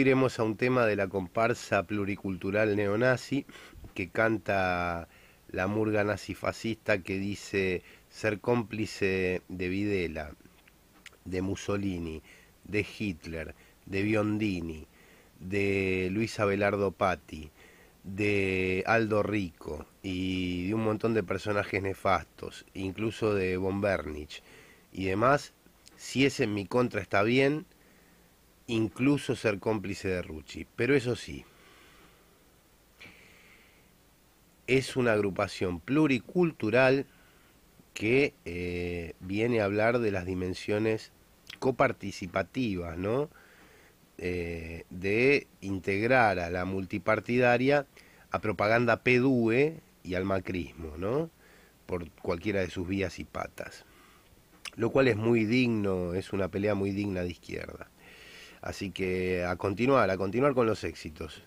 Iremos a un tema de la comparsa pluricultural neonazi que canta la murga nazifascista que dice ser cómplice de Videla, de Mussolini, de Hitler, de Biondini, de Luis Abelardo Patti, de Aldo Rico y de un montón de personajes nefastos, incluso de Von Bernich y demás, si es en mi contra está bien, incluso ser cómplice de Rucci. Pero eso sí, es una agrupación pluricultural que eh, viene a hablar de las dimensiones coparticipativas, eh, de integrar a la multipartidaria a propaganda pedue y al macrismo, Por cualquiera de sus vías y patas. Lo cual es muy digno, es una pelea muy digna de izquierda. Así que a continuar, a continuar con los éxitos.